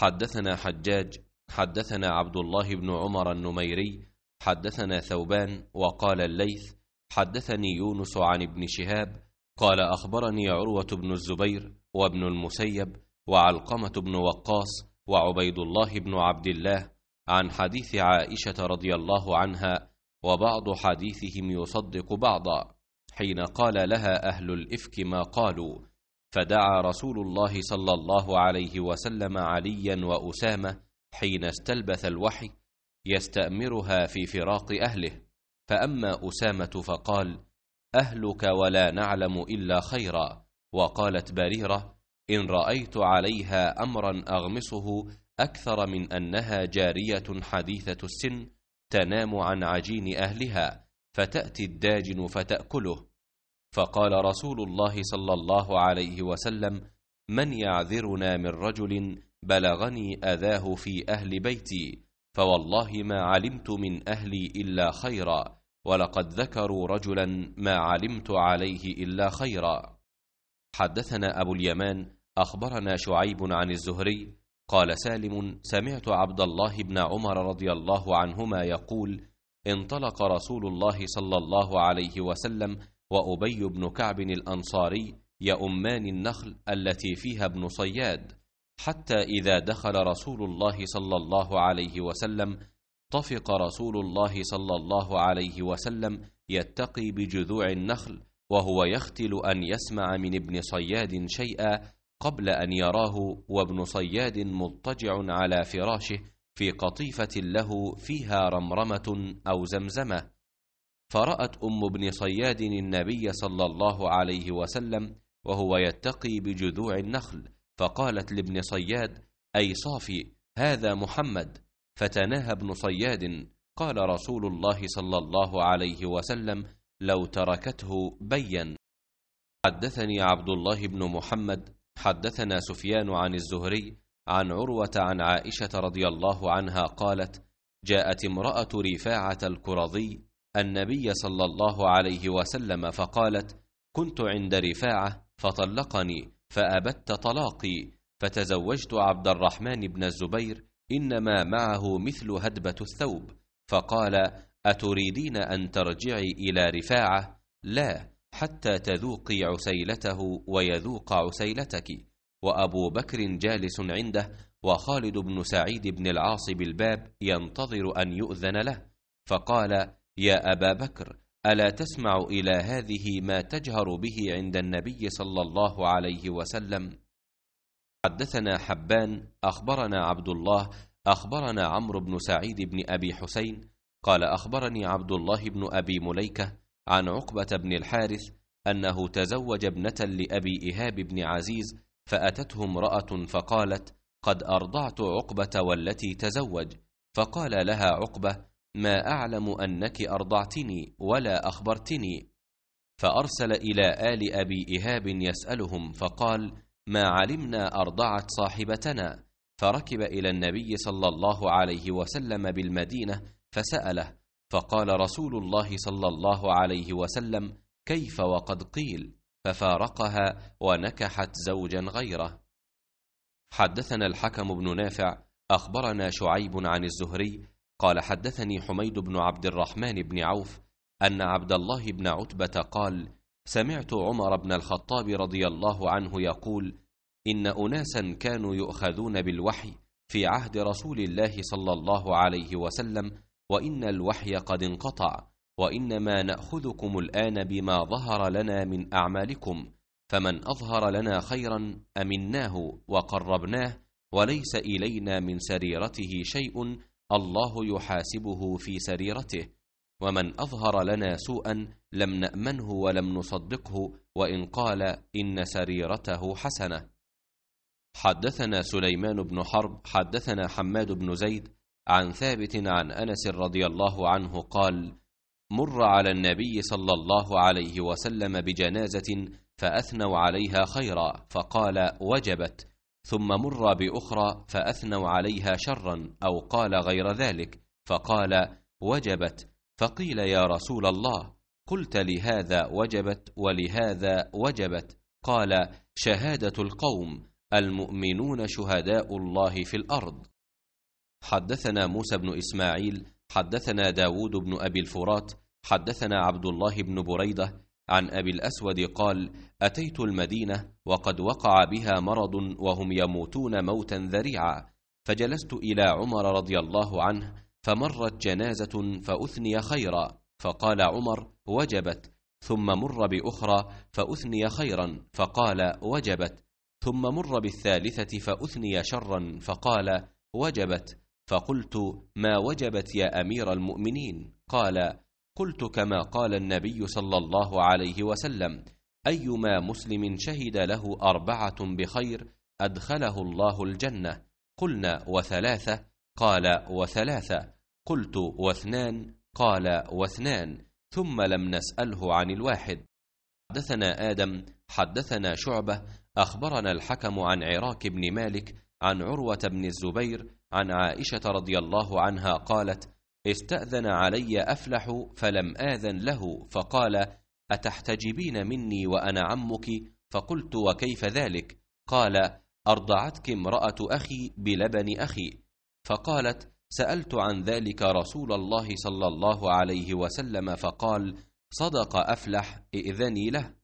حدثنا حجاج حدثنا عبد الله بن عمر النميري حدثنا ثوبان وقال الليث حدثني يونس عن ابن شهاب قال أخبرني عروة بن الزبير وابن المسيب وعلقمة بن وقاص وعبيد الله بن عبد الله عن حديث عائشة رضي الله عنها وبعض حديثهم يصدق بعضا حين قال لها أهل الإفك ما قالوا فدعا رسول الله صلى الله عليه وسلم عليا واسامه حين استلبث الوحي يستامرها في فراق اهله فاما اسامه فقال اهلك ولا نعلم الا خيرا وقالت بريره ان رايت عليها امرا اغمصه اكثر من انها جاريه حديثه السن تنام عن عجين اهلها فتاتي الداجن فتاكله فقال رسول الله صلى الله عليه وسلم من يعذرنا من رجل بلغني أذاه في أهل بيتي فوالله ما علمت من أهلي إلا خيرا ولقد ذكروا رجلا ما علمت عليه إلا خيرا حدثنا أبو اليمان أخبرنا شعيب عن الزهري قال سالم سمعت عبد الله بن عمر رضي الله عنهما يقول انطلق رسول الله صلى الله عليه وسلم وأبي بن كعب الأنصاري يؤمان النخل التي فيها ابن صياد حتى إذا دخل رسول الله صلى الله عليه وسلم طفق رسول الله صلى الله عليه وسلم يتقي بجذوع النخل وهو يختل أن يسمع من ابن صياد شيئا قبل أن يراه وابن صياد مضطجع على فراشه في قطيفة له فيها رمرمة أو زمزمة فرأت أم بن صياد النبي صلى الله عليه وسلم وهو يتقي بجذوع النخل فقالت لابن صياد أي صافي هذا محمد فتناهى ابن صياد قال رسول الله صلى الله عليه وسلم لو تركته بين حدثني عبد الله بن محمد حدثنا سفيان عن الزهري عن عروة عن عائشة رضي الله عنها قالت جاءت امرأة رفاعة الكرظي النبي صلى الله عليه وسلم فقالت كنت عند رفاعة فطلقني فأبت طلاقي فتزوجت عبد الرحمن بن الزبير إنما معه مثل هدبة الثوب فقال أتريدين أن ترجعي إلى رفاعة؟ لا حتى تذوقي عسيلته ويذوق عسيلتك وأبو بكر جالس عنده وخالد بن سعيد بن العاص بالباب ينتظر أن يؤذن له فقال يا ابا بكر الا تسمع الى هذه ما تجهر به عند النبي صلى الله عليه وسلم حدثنا حبان اخبرنا عبد الله اخبرنا عمرو بن سعيد بن ابي حسين قال اخبرني عبد الله بن ابي مليكه عن عقبه بن الحارث انه تزوج ابنه لابي اهاب بن عزيز فاتته امراه فقالت قد ارضعت عقبه والتي تزوج فقال لها عقبه ما أعلم أنك أرضعتني ولا أخبرتني فأرسل إلى آل أبي إهاب يسألهم فقال ما علمنا أرضعت صاحبتنا فركب إلى النبي صلى الله عليه وسلم بالمدينة فسأله فقال رسول الله صلى الله عليه وسلم كيف وقد قيل ففارقها ونكحت زوجا غيره حدثنا الحكم بن نافع أخبرنا شعيب عن الزهري قال حدثني حميد بن عبد الرحمن بن عوف أن عبد الله بن عتبة قال سمعت عمر بن الخطاب رضي الله عنه يقول إن أناسا كانوا يؤخذون بالوحي في عهد رسول الله صلى الله عليه وسلم وإن الوحي قد انقطع وإنما نأخذكم الآن بما ظهر لنا من أعمالكم فمن أظهر لنا خيرا أمناه وقربناه وليس إلينا من سريرته شيء الله يحاسبه في سريرته ومن اظهر لنا سوءا لم نامنه ولم نصدقه وان قال ان سريرته حسنه حدثنا سليمان بن حرب حدثنا حماد بن زيد عن ثابت عن انس رضي الله عنه قال مر على النبي صلى الله عليه وسلم بجنازه فاثنوا عليها خيرا فقال وجبت ثم مر باخرى فاثنوا عليها شرا او قال غير ذلك فقال وجبت فقيل يا رسول الله قلت لهذا وجبت ولهذا وجبت قال شهاده القوم المؤمنون شهداء الله في الارض حدثنا موسى بن اسماعيل حدثنا داود بن ابي الفرات حدثنا عبد الله بن بريده عن أبي الأسود قال أتيت المدينة وقد وقع بها مرض وهم يموتون موتا ذريعا فجلست إلى عمر رضي الله عنه فمرت جنازة فأثني خيرا فقال عمر وجبت ثم مر بأخرى فأثني خيرا فقال وجبت ثم مر بالثالثة فأثني شرا فقال وجبت فقلت ما وجبت يا أمير المؤمنين قال قلت كما قال النبي صلى الله عليه وسلم أيما مسلم شهد له أربعة بخير أدخله الله الجنة قلنا وثلاثة قال وثلاثة قلت واثنان قال واثنان ثم لم نسأله عن الواحد حدثنا آدم حدثنا شعبة أخبرنا الحكم عن عراك بن مالك عن عروة بن الزبير عن عائشة رضي الله عنها قالت استأذن علي أفلح فلم آذن له فقال أتحتجبين مني وأنا عمك فقلت وكيف ذلك قال أرضعتك امرأة أخي بلبن أخي فقالت سألت عن ذلك رسول الله صلى الله عليه وسلم فقال صدق أفلح ائذني له